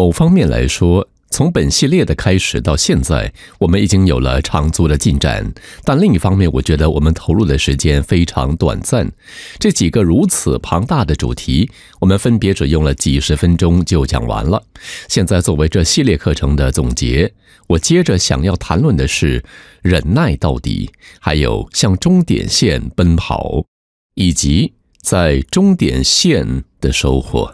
某方面来说，从本系列的开始到现在，我们已经有了长足的进展。但另一方面，我觉得我们投入的时间非常短暂。这几个如此庞大的主题，我们分别只用了几十分钟就讲完了。现在作为这系列课程的总结，我接着想要谈论的是忍耐到底，还有向终点线奔跑，以及在终点线的收获。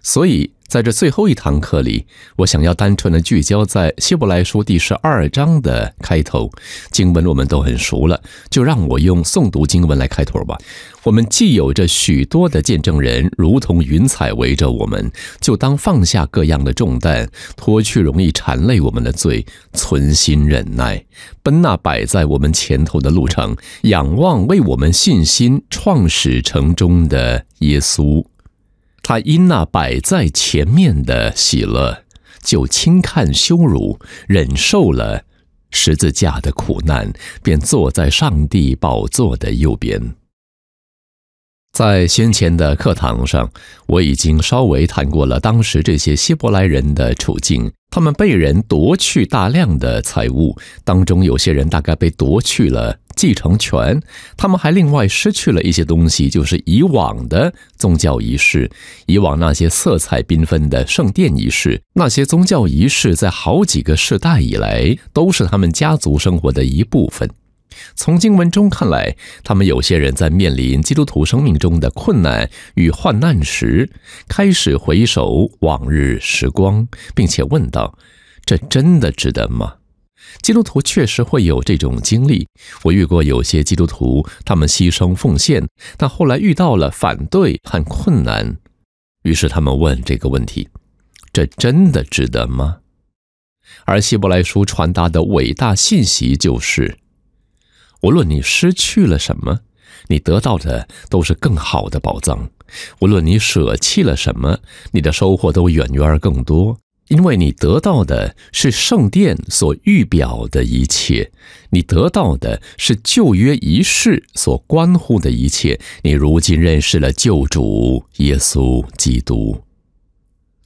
所以。在这最后一堂课里，我想要单纯的聚焦在希伯来书第十二章的开头经文，我们都很熟了，就让我用诵读经文来开头吧。我们既有着许多的见证人，如同云彩围着我们，就当放下各样的重担，脱去容易缠累我们的罪，存心忍耐，奔那摆在我们前头的路程，仰望为我们信心创始成终的耶稣。他因那摆在前面的喜乐，就轻看羞辱，忍受了十字架的苦难，便坐在上帝宝座的右边。在先前的课堂上，我已经稍微谈过了当时这些希伯来人的处境。他们被人夺去大量的财物，当中有些人大概被夺去了继承权。他们还另外失去了一些东西，就是以往的宗教仪式，以往那些色彩缤纷的圣殿仪式，那些宗教仪式在好几个世代以来都是他们家族生活的一部分。从经文中看来，他们有些人在面临基督徒生命中的困难与患难时，开始回首往日时光，并且问道：“这真的值得吗？”基督徒确实会有这种经历。我遇过有些基督徒，他们牺牲奉献，但后来遇到了反对和困难，于是他们问这个问题：“这真的值得吗？”而希伯来书传达的伟大信息就是。无论你失去了什么，你得到的都是更好的宝藏；无论你舍弃了什么，你的收获都远远儿更多。因为你得到的是圣殿所预表的一切，你得到的是旧约仪式所关乎的一切。你如今认识了救主耶稣基督。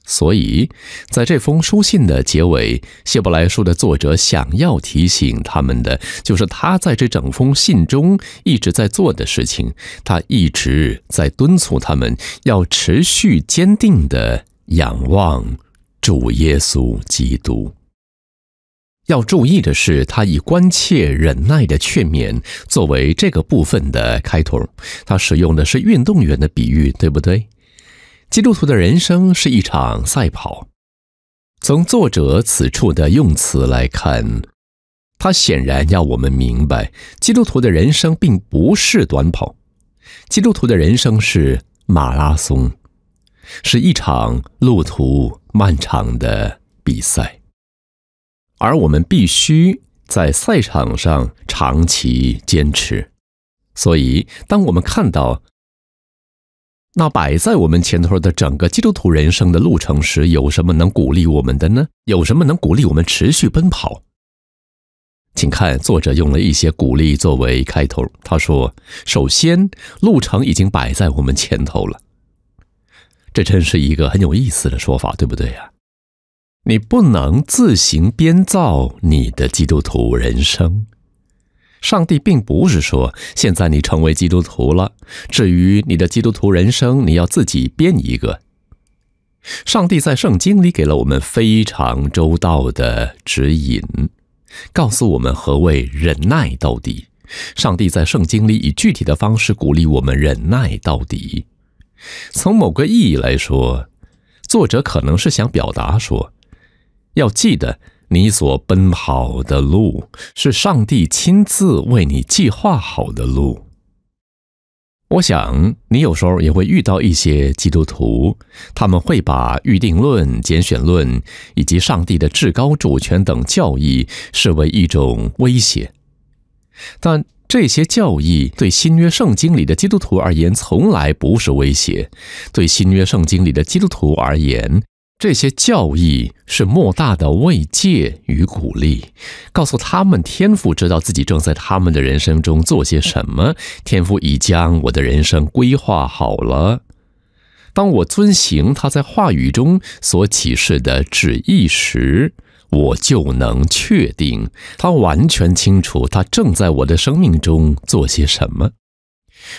所以，在这封书信的结尾，希伯来书的作者想要提醒他们的，就是他在这整封信中一直在做的事情。他一直在敦促他们要持续坚定地仰望主耶稣基督。要注意的是，他以关切忍耐的劝勉作为这个部分的开头。他使用的是运动员的比喻，对不对？基督徒的人生是一场赛跑。从作者此处的用词来看，他显然要我们明白，基督徒的人生并不是短跑，基督徒的人生是马拉松，是一场路途漫长的比赛，而我们必须在赛场上长期坚持。所以，当我们看到，那摆在我们前头的整个基督徒人生的路程时，有什么能鼓励我们的呢？有什么能鼓励我们持续奔跑？请看作者用了一些鼓励作为开头，他说：“首先，路程已经摆在我们前头了。”这真是一个很有意思的说法，对不对啊？你不能自行编造你的基督徒人生。上帝并不是说现在你成为基督徒了，至于你的基督徒人生，你要自己编一个。上帝在圣经里给了我们非常周到的指引，告诉我们何谓忍耐到底。上帝在圣经里以具体的方式鼓励我们忍耐到底。从某个意义来说，作者可能是想表达说，要记得。你所奔跑的路是上帝亲自为你计划好的路。我想你有时候也会遇到一些基督徒，他们会把预定论、拣选论以及上帝的至高主权等教义视为一种威胁。但这些教义对新约圣经里的基督徒而言，从来不是威胁。对新约圣经里的基督徒而言。这些教义是莫大的慰藉与鼓励，告诉他们天父知道自己正在他们的人生中做些什么。天父已将我的人生规划好了。当我遵行他在话语中所启示的旨意时，我就能确定他完全清楚他正在我的生命中做些什么。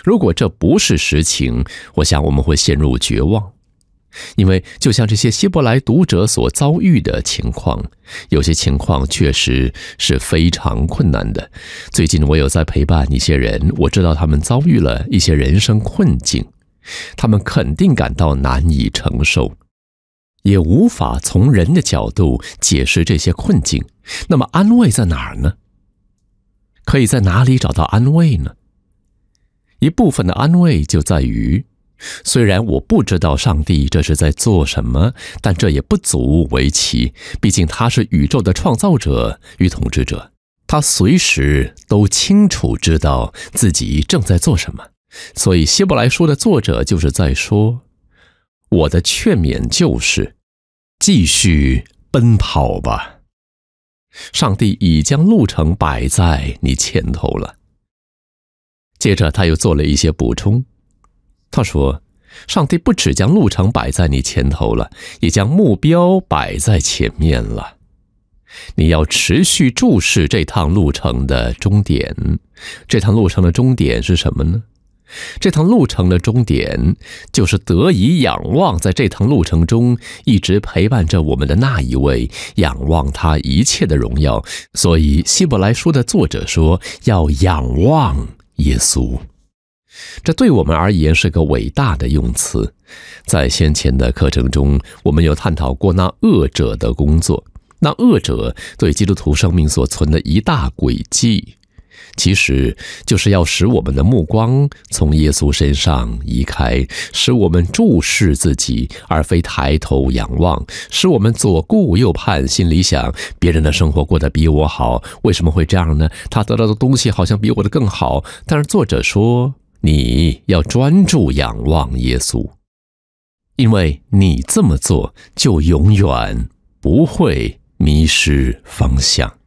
如果这不是实情，我想我们会陷入绝望。因为，就像这些希伯来读者所遭遇的情况，有些情况确实是非常困难的。最近，我有在陪伴一些人，我知道他们遭遇了一些人生困境，他们肯定感到难以承受，也无法从人的角度解释这些困境。那么，安慰在哪儿呢？可以在哪里找到安慰呢？一部分的安慰就在于。虽然我不知道上帝这是在做什么，但这也不足为奇。毕竟他是宇宙的创造者与统治者，他随时都清楚知道自己正在做什么。所以《希伯来书》的作者就是在说：“我的劝勉就是继续奔跑吧，上帝已将路程摆在你前头了。”接着他又做了一些补充。他说：“上帝不只将路程摆在你前头了，也将目标摆在前面了。你要持续注视这趟路程的终点。这趟路程的终点是什么呢？这趟路程的终点就是得以仰望，在这趟路程中一直陪伴着我们的那一位，仰望他一切的荣耀。所以，《希伯来书》的作者说，要仰望耶稣。”这对我们而言是个伟大的用词。在先前的课程中，我们有探讨过那恶者的工作。那恶者对基督徒生命所存的一大诡计，其实就是要使我们的目光从耶稣身上移开，使我们注视自己，而非抬头仰望；使我们左顾右盼，心里想别人的生活过得比我好，为什么会这样呢？他得到的东西好像比我的更好。但是作者说。你要专注仰望耶稣，因为你这么做就永远不会迷失方向。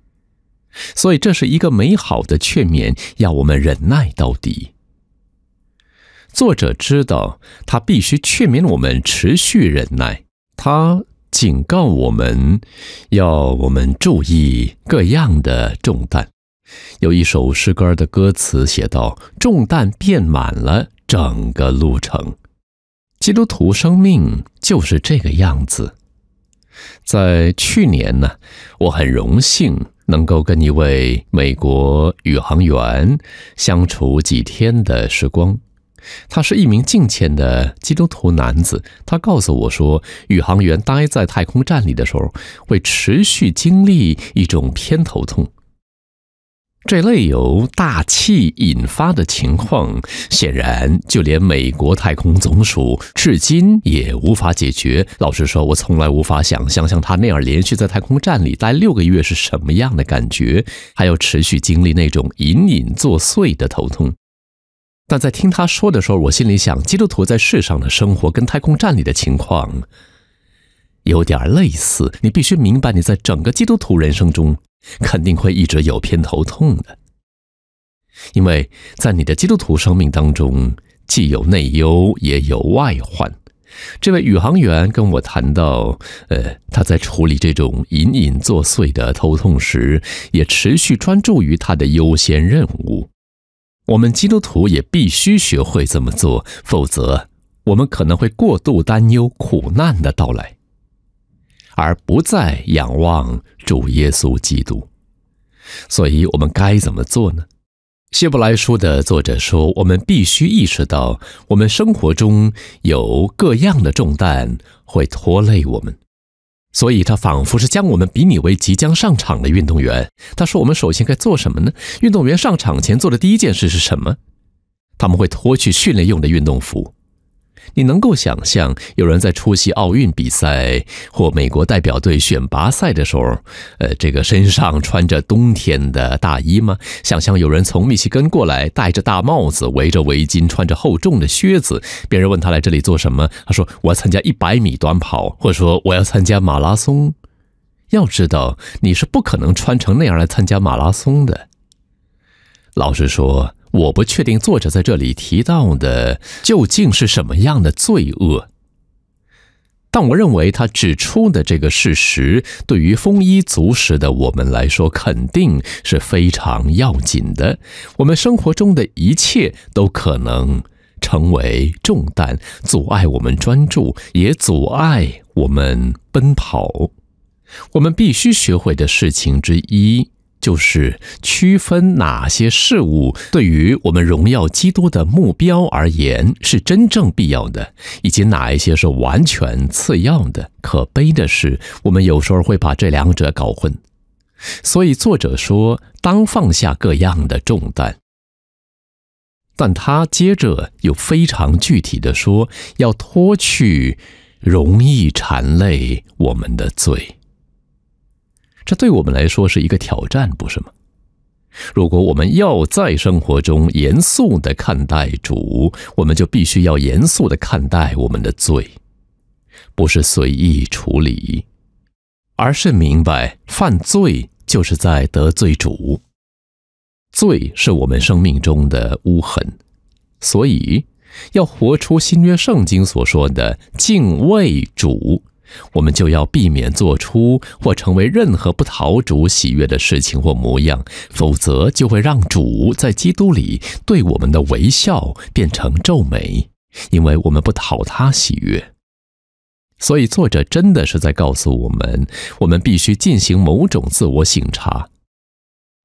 所以这是一个美好的劝勉，要我们忍耐到底。作者知道他必须劝勉我们持续忍耐，他警告我们要我们注意各样的重担。有一首诗歌的歌词写道：“重担变满了整个路程。”基督徒生命就是这个样子。在去年呢，我很荣幸能够跟一位美国宇航员相处几天的时光。他是一名敬虔的基督徒男子。他告诉我说，宇航员待在太空站里的时候，会持续经历一种偏头痛。这类由大气引发的情况，显然就连美国太空总署至今也无法解决。老实说，我从来无法想象像他那样连续在太空站里待六个月是什么样的感觉，还要持续经历那种隐隐作祟的头痛。但在听他说的时候，我心里想，基督徒在世上的生活跟太空站里的情况有点类似。你必须明白，你在整个基督徒人生中。肯定会一直有偏头痛的，因为在你的基督徒生命当中，既有内忧也有外患。这位宇航员跟我谈到，呃，他在处理这种隐隐作祟的头痛时，也持续专注于他的优先任务。我们基督徒也必须学会这么做，否则我们可能会过度担忧苦难的到来。而不再仰望主耶稣基督，所以我们该怎么做呢？希伯来书的作者说，我们必须意识到我们生活中有各样的重担会拖累我们，所以他仿佛是将我们比拟为即将上场的运动员。他说，我们首先该做什么呢？运动员上场前做的第一件事是什么？他们会脱去训练用的运动服。你能够想象有人在出席奥运比赛或美国代表队选拔赛的时候，呃，这个身上穿着冬天的大衣吗？想象有人从密西根过来，戴着大帽子，围着围巾，穿着厚重的靴子，别人问他来这里做什么，他说：“我要参加一百米短跑，或者说我要参加马拉松。”要知道，你是不可能穿成那样来参加马拉松的。老实说。我不确定作者在这里提到的究竟是什么样的罪恶，但我认为他指出的这个事实，对于丰衣足食的我们来说，肯定是非常要紧的。我们生活中的一切都可能成为重担，阻碍我们专注，也阻碍我们奔跑。我们必须学会的事情之一。就是区分哪些事物对于我们荣耀基督的目标而言是真正必要的，以及哪一些是完全次要的。可悲的是，我们有时候会把这两者搞混。所以作者说，当放下各样的重担，但他接着又非常具体的说，要脱去容易缠累我们的罪。这对我们来说是一个挑战，不是吗？如果我们要在生活中严肃的看待主，我们就必须要严肃的看待我们的罪，不是随意处理，而是明白犯罪就是在得罪主。罪是我们生命中的污痕，所以要活出新约圣经所说的敬畏主。我们就要避免做出或成为任何不讨主喜悦的事情或模样，否则就会让主在基督里对我们的微笑变成皱眉，因为我们不讨他喜悦。所以，作者真的是在告诉我们，我们必须进行某种自我省察，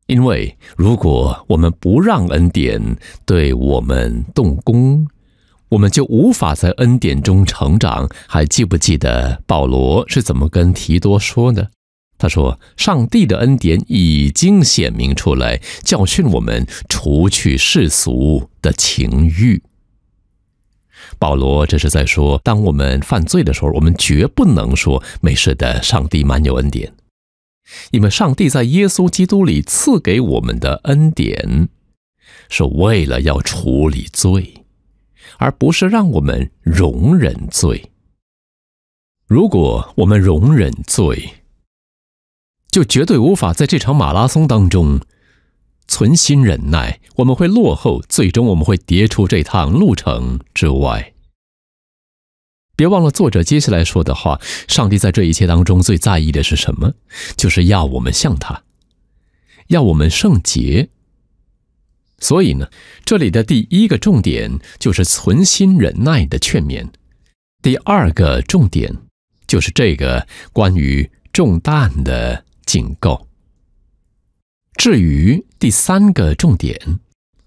因为如果我们不让恩典对我们动工。我们就无法在恩典中成长。还记不记得保罗是怎么跟提多说的？他说：“上帝的恩典已经显明出来，教训我们除去世俗的情欲。”保罗这是在说，当我们犯罪的时候，我们绝不能说没事的，上帝满有恩典，因为上帝在耶稣基督里赐给我们的恩典，是为了要处理罪。而不是让我们容忍罪。如果我们容忍罪，就绝对无法在这场马拉松当中存心忍耐。我们会落后，最终我们会跌出这趟路程之外。别忘了作者接下来说的话：上帝在这一切当中最在意的是什么？就是要我们像他，要我们圣洁。所以呢，这里的第一个重点就是存心忍耐的劝勉；第二个重点就是这个关于重担的警告。至于第三个重点，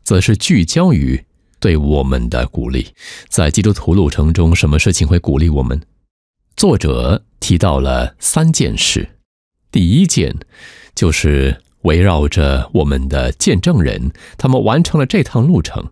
则是聚焦于对我们的鼓励。在基督徒路程中，什么事情会鼓励我们？作者提到了三件事，第一件就是。围绕着我们的见证人，他们完成了这趟路程。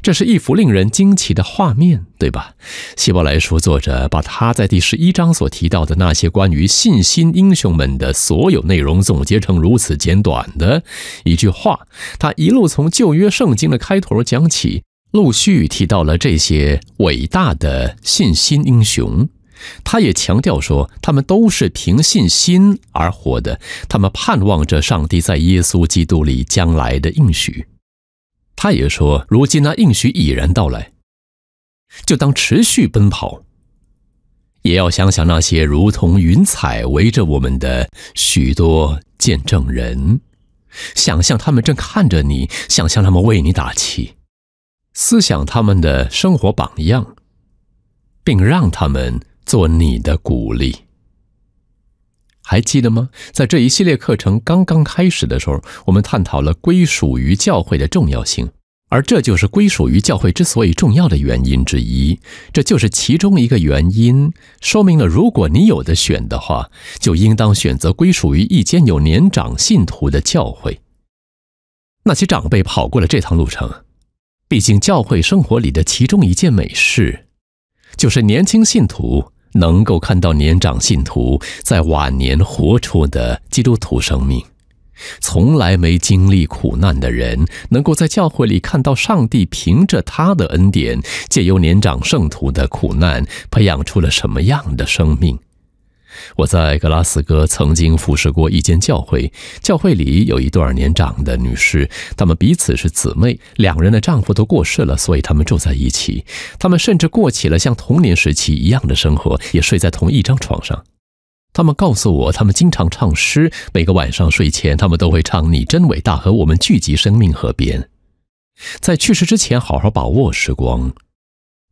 这是一幅令人惊奇的画面，对吧？希伯来说，作者把他在第十一章所提到的那些关于信心英雄们的所有内容总结成如此简短的一句话。他一路从旧约圣经的开头讲起，陆续提到了这些伟大的信心英雄。他也强调说，他们都是凭信心而活的，他们盼望着上帝在耶稣基督里将来的应许。他也说，如今那应许已然到来，就当持续奔跑。也要想想那些如同云彩围着我们的许多见证人，想象他们正看着你，想象他们为你打气，思想他们的生活榜样，并让他们。做你的鼓励，还记得吗？在这一系列课程刚刚开始的时候，我们探讨了归属于教会的重要性，而这就是归属于教会之所以重要的原因之一。这就是其中一个原因，说明了如果你有的选的话，就应当选择归属于一间有年长信徒的教会。那些长辈跑过了这趟路程，毕竟教会生活里的其中一件美事，就是年轻信徒。能够看到年长信徒在晚年活出的基督徒生命，从来没经历苦难的人，能够在教会里看到上帝凭着他的恩典，借由年长圣徒的苦难，培养出了什么样的生命。我在格拉斯哥曾经服侍过一间教会，教会里有一对年长的女士，她们彼此是姊妹，两人的丈夫都过世了，所以她们住在一起。她们甚至过起了像童年时期一样的生活，也睡在同一张床上。她们告诉我，她们经常唱诗，每个晚上睡前，她们都会唱“你真伟大”和“我们聚集生命河边，在去世之前好好把握时光”。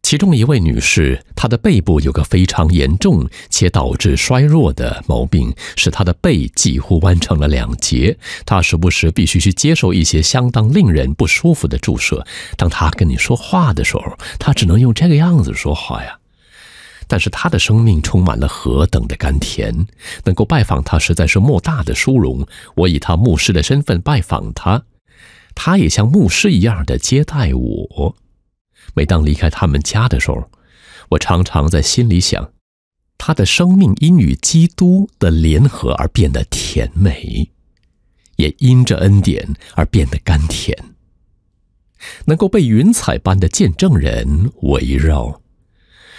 其中一位女士，她的背部有个非常严重且导致衰弱的毛病，使她的背几乎弯成了两截。她时不时必须去接受一些相当令人不舒服的注射。当她跟你说话的时候，她只能用这个样子说话呀。但是她的生命充满了何等的甘甜！能够拜访她，实在是莫大的殊荣。我以他牧师的身份拜访他，他也像牧师一样的接待我。每当离开他们家的时候，我常常在心里想，他的生命因与基督的联合而变得甜美，也因这恩典而变得甘甜。能够被云彩般的见证人围绕，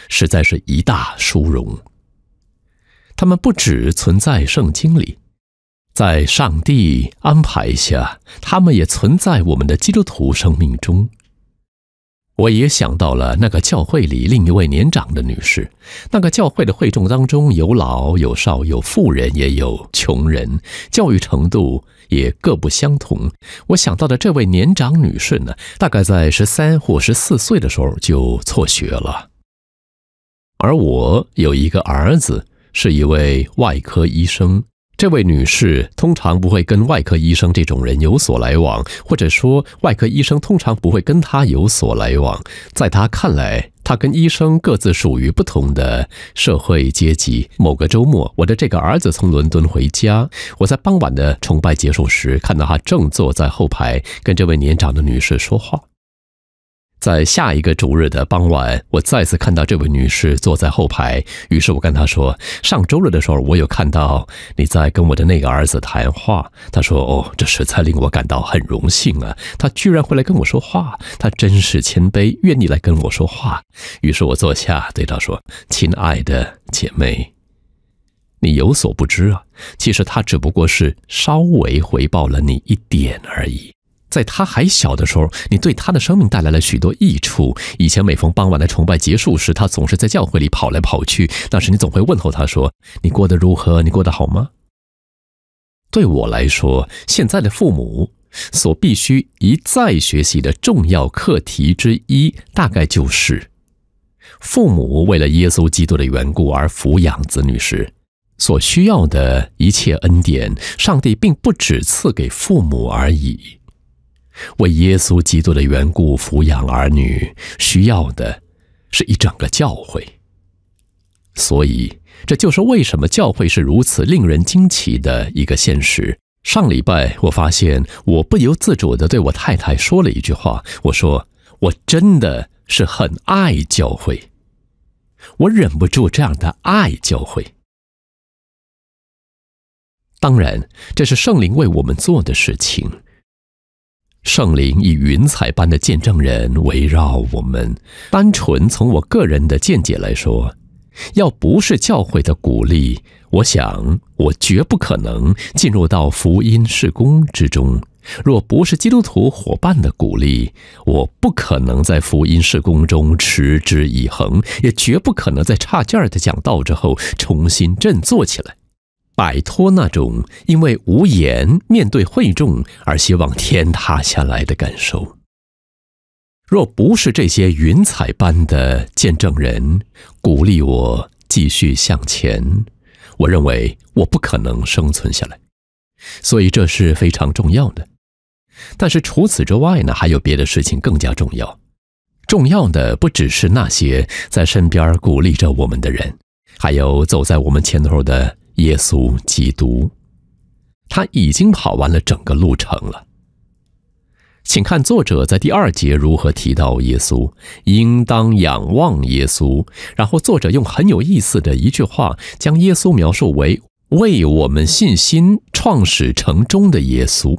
实在是一大殊荣。他们不只存在圣经里，在上帝安排下，他们也存在我们的基督徒生命中。我也想到了那个教会里另一位年长的女士。那个教会的会众当中有老有少，有富人也有穷人，教育程度也各不相同。我想到的这位年长女士呢，大概在十三或十四岁的时候就辍学了。而我有一个儿子，是一位外科医生。这位女士通常不会跟外科医生这种人有所来往，或者说外科医生通常不会跟她有所来往。在她看来，她跟医生各自属于不同的社会阶级。某个周末，我的这个儿子从伦敦回家，我在傍晚的崇拜结束时看到他正坐在后排跟这位年长的女士说话。在下一个周日的傍晚，我再次看到这位女士坐在后排。于是我跟她说：“上周日的时候，我有看到你在跟我的那个儿子谈话。”她说：“哦，这实在令我感到很荣幸啊！他居然会来跟我说话，他真是谦卑，愿意来跟我说话。”于是我坐下对她说：“亲爱的姐妹，你有所不知啊，其实他只不过是稍微回报了你一点而已。”在他还小的时候，你对他的生命带来了许多益处。以前每逢傍晚的崇拜结束时，他总是在教会里跑来跑去。那时你总会问候他说：“你过得如何？你过得好吗？”对我来说，现在的父母所必须一再学习的重要课题之一，大概就是：父母为了耶稣基督的缘故而抚养子女时，所需要的一切恩典，上帝并不只赐给父母而已。为耶稣基督的缘故抚养儿女，需要的是一整个教会。所以，这就是为什么教会是如此令人惊奇的一个现实。上礼拜，我发现我不由自主的对我太太说了一句话：“我说，我真的是很爱教会，我忍不住这样的爱教会。”当然，这是圣灵为我们做的事情。圣灵以云彩般的见证人围绕我们。单纯从我个人的见解来说，要不是教会的鼓励，我想我绝不可能进入到福音事工之中；若不是基督徒伙伴的鼓励，我不可能在福音事工中持之以恒，也绝不可能在差劲的讲道之后重新振作起来。摆脱那种因为无言面对会众而希望天塌下来的感受。若不是这些云彩般的见证人鼓励我继续向前，我认为我不可能生存下来。所以这是非常重要的。但是除此之外呢，还有别的事情更加重要。重要的不只是那些在身边鼓励着我们的人，还有走在我们前头的。耶稣基督，他已经跑完了整个路程了。请看作者在第二节如何提到耶稣，应当仰望耶稣。然后作者用很有意思的一句话，将耶稣描述为为我们信心创始成终的耶稣。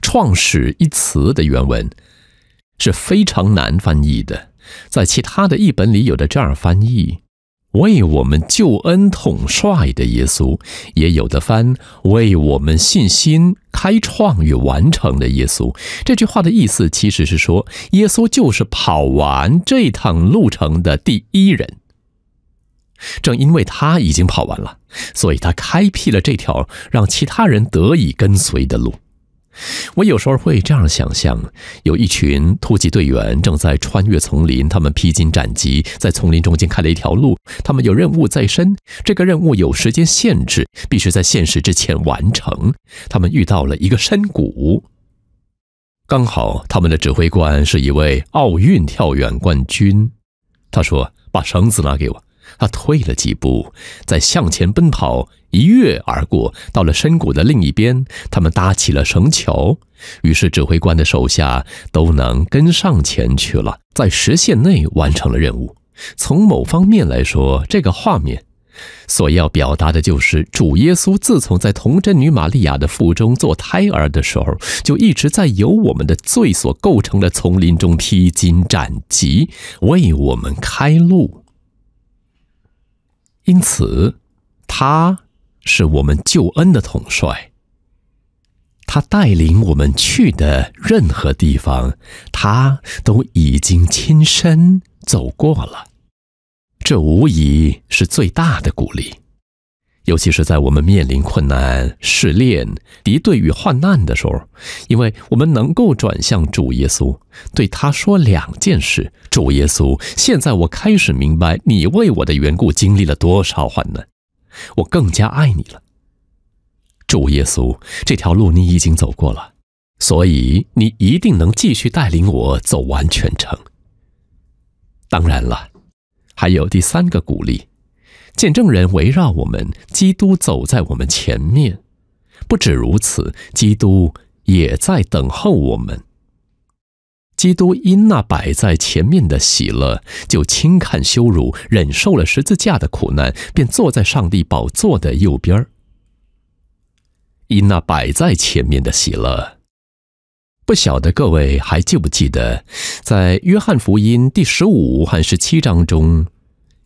创始一词的原文是非常难翻译的，在其他的译本里有的这样翻译。为我们救恩统帅的耶稣，也有的翻为我们信心开创与完成的耶稣。这句话的意思，其实是说，耶稣就是跑完这趟路程的第一人。正因为他已经跑完了，所以他开辟了这条让其他人得以跟随的路。我有时候会这样想象：有一群突击队员正在穿越丛林，他们披荆斩棘，在丛林中间开了一条路。他们有任务在身，这个任务有时间限制，必须在限时之前完成。他们遇到了一个山谷，刚好他们的指挥官是一位奥运跳远冠军。他说：“把绳子拿给我。”他退了几步，再向前奔跑，一跃而过，到了深谷的另一边。他们搭起了绳桥，于是指挥官的手下都能跟上前去了，在时限内完成了任务。从某方面来说，这个画面所要表达的就是主耶稣自从在童真女玛利亚的腹中做胎儿的时候，就一直在由我们的罪所构成的丛林中披荆斩棘，为我们开路。因此，他是我们救恩的统帅。他带领我们去的任何地方，他都已经亲身走过了。这无疑是最大的鼓励。尤其是在我们面临困难、试炼、敌对与患难的时候，因为我们能够转向主耶稣，对他说两件事：主耶稣，现在我开始明白你为我的缘故经历了多少患难，我更加爱你了。主耶稣，这条路你已经走过了，所以你一定能继续带领我走完全程。当然了，还有第三个鼓励。见证人围绕我们，基督走在我们前面。不止如此，基督也在等候我们。基督因那摆在前面的喜乐，就轻看羞辱，忍受了十字架的苦难，便坐在上帝宝座的右边儿。因那摆在前面的喜乐，不晓得各位还记不记得，在约翰福音第十五、和十七章中。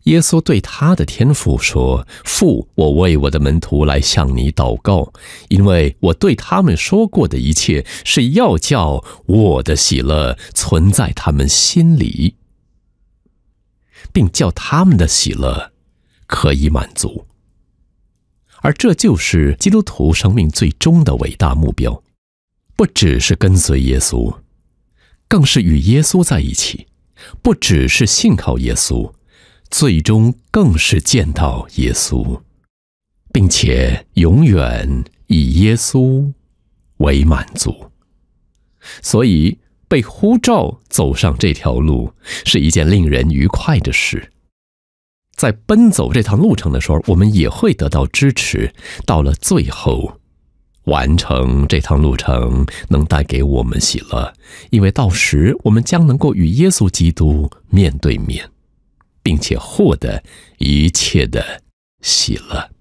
耶稣对他的天父说：“父，我为我的门徒来向你祷告，因为我对他们说过的一切，是要叫我的喜乐存在他们心里，并叫他们的喜乐可以满足。而这就是基督徒生命最终的伟大目标，不只是跟随耶稣，更是与耶稣在一起；不只是信靠耶稣。”最终更是见到耶稣，并且永远以耶稣为满足。所以被呼召走上这条路是一件令人愉快的事。在奔走这趟路程的时候，我们也会得到支持。到了最后，完成这趟路程能带给我们喜乐，因为到时我们将能够与耶稣基督面对面。并且获得一切的喜乐。